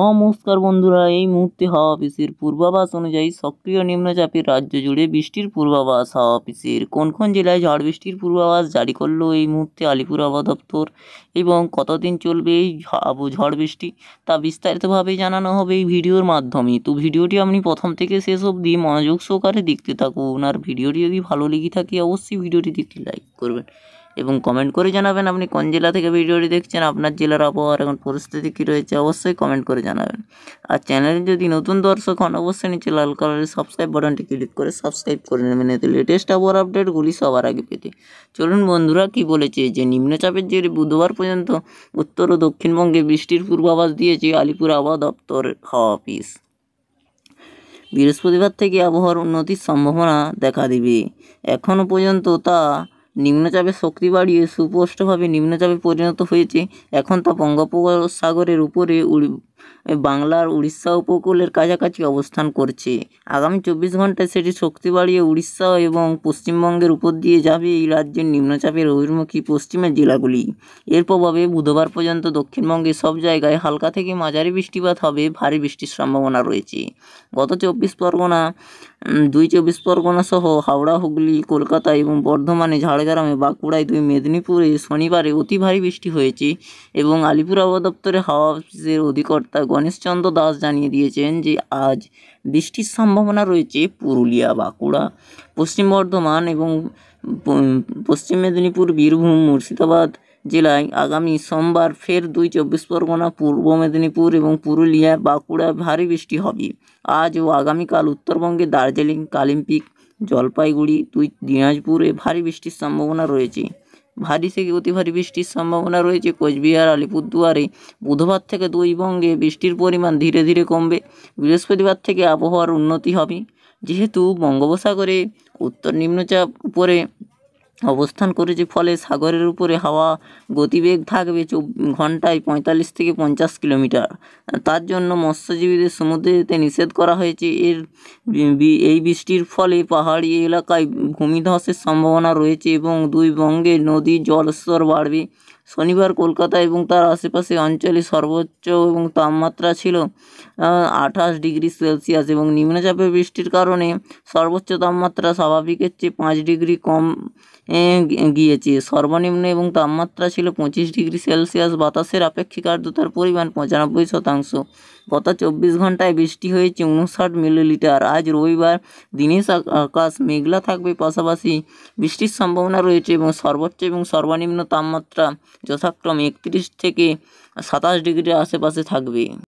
নমস্কার বন্ধুরা এই মুহূর্তে হাওয়া অফিসের পূর্বাভাস অনুযায়ী সক্রিয় নিম্নচাপের রাজ্য জুড়ে বৃষ্টির পূর্বাভাস হাওয়া অফিসের কোন কোন জেলায় ঝড় বৃষ্টির পূর্বাভাস জারি করলো এই মুহূর্তে আলিপুর আবহাওয়া দপ্তর এবং কতদিন চলবে এই ঝড় বৃষ্টি তা বিস্তারিতভাবে জানানো হবে এই ভিডিওর মাধ্যমে তো ভিডিওটি আপনি প্রথম থেকে শেষ অবধি মনোযোগ সহকারে দেখতে থাকুন আর ভিডিওটি যদি ভালো লেগে থাকে অবশ্যই ভিডিওটি দেখতে লাইক করবেন এবং কমেন্ট করে জানাবেন আপনি কোন জেলা থেকে ভিডিওটি দেখছেন আপনার জেলার আবহাওয়ার এখন পরিস্থিতি কী রয়েছে অবশ্যই কমেন্ট করে জানাবেন আর চ্যানেলে যদি নতুন দর্শক হন অবশ্যই নিচে লাল কালারের সাবস্ক্রাইব বাটনটি ক্লিক করে সাবস্ক্রাইব করে নেবেন এতে লেটেস্ট আবহাওয়ার আপডেটগুলি সবার আগে পেতে চলুন বন্ধুরা কি বলেছে যে নিম্নচাপের জেরে বুধবার পর্যন্ত উত্তর ও দক্ষিণবঙ্গে বৃষ্টির পূর্বাভাস দিয়েছে আলিপুর আবহাওয়া দপ্তর হাওয়া অফিস বৃহস্পতিবার থেকে আবহাওয়ার উন্নতির সম্ভাবনা দেখা দিবে এখনও পর্যন্ত তা নিম্নচাপে শক্তি বাড়িয়ে সুস্পষ্টভাবে নিম্নচাপে পরিণত হয়েছে এখন তা বঙ্গোপসাগরের উপরে বাংলার উড়িষ্যা উপকূলের কাছাকাছি অবস্থান করছে আগামী চব্বিশ ঘন্টায় সেটি শক্তি বাড়িয়ে উড়িষ্যা এবং পশ্চিমবঙ্গের উপর দিয়ে যাবে এই রাজ্যের নিম্নচাপের অভিমুখী পশ্চিমের জেলাগুলি এর প্রভাবে বুধবার পর্যন্ত দক্ষিণবঙ্গের সব জায়গায় হালকা থেকে মাঝারি বৃষ্টিপাত হবে ভারী বৃষ্টির সম্ভাবনা রয়েছে গত চব্বিশ পরগনা দুই চব্বিশ পরগনা সহ হাওড়া হুগলি কলকাতা এবং বর্ধমানে ঝাড়গ্রামে বাঁকুড়ায় দুই মেদিনীপুরে শনিবারে অতি ভারী বৃষ্টি হয়েছে এবং আলিপুর আবহাওয়া দপ্তরের হাওয়া অফিসের অধিকর কর্মকর্তা গণেশচন্দ্র দাস জানিয়ে দিয়েছেন যে আজ বৃষ্টির সম্ভাবনা রয়েছে পুরুলিয়া বাঁকুড়া পশ্চিম বর্ধমান এবং পশ্চিম মেদিনীপুর বীরভূম মুর্শিদাবাদ জেলায় আগামী সোমবার ফের দুই চব্বিশ পরগনা পূর্ব মেদিনীপুর এবং পুরুলিয়া বাঁকুড়া ভারী বৃষ্টি হবে আজ ও আগামীকাল উত্তরবঙ্গে দার্জিলিং কালিম্পিক জলপাইগুড়ি দুই দিনাজপুরে ভারী বৃষ্টির সম্ভাবনা রয়েছে ভারী থেকে অতি ভারী বৃষ্টির সম্ভাবনা রয়েছে কোচবিহার আলিপুরদুয়ারে বুধবার থেকে দুই বঙ্গে বৃষ্টির পরিমাণ ধীরে ধীরে কমবে বৃহস্পতিবার থেকে আবহাওয়ার উন্নতি হবে যেহেতু বঙ্গোপসাগরে উত্তর নিম্নচাপ উপরে অবস্থান করেছে ফলে সাগরের উপরে হাওয়া গতিবেগ থাকবে ঘন্টায় পঁয়তাল্লিশ থেকে পঞ্চাশ কিলোমিটার তার জন্য মৎস্যজীবীদের সমুদ্রে যেতে নিষেধ করা হয়েছে এর এই বৃষ্টির ফলে পাহাড়ি এলাকায় ভূমিধসের সম্ভাবনা রয়েছে এবং দুই বঙ্গে নদীর জলস্তর বাড়বে শনিবার কলকাতা এবং তার আশেপাশে অঞ্চলে সর্বোচ্চ এবং তাপমাত্রা ছিল আঠাশ ডিগ্রি সেলসিয়াস এবং নিম্নচাপের বৃষ্টির কারণে সর্বোচ্চ তাপমাত্রা স্বাভাবিকের চেয়ে পাঁচ ডিগ্রি কম গিয়েছে সর্বনিম্ন এবং তাপমাত্রা ছিল পঁচিশ ডিগ্রি সেলসিয়াস বাতাসের আপেক্ষিক আর্দ্রতার পরিমাণ পঁচানব্বই শতাংশ গত চব্বিশ ঘন্টায় বৃষ্টি হয়েছে উনষাট মিলিলিটার আজ রবিবার দিনে আকাশ মেঘলা থাকবে পাশাপাশি বৃষ্টির সম্ভাবনা রয়েছে এবং সর্বোচ্চ এবং সর্বনিম্ন তাপমাত্রা যথাক্রম একত্রিশ থেকে সাতাশ ডিগ্রির আশেপাশে থাকবে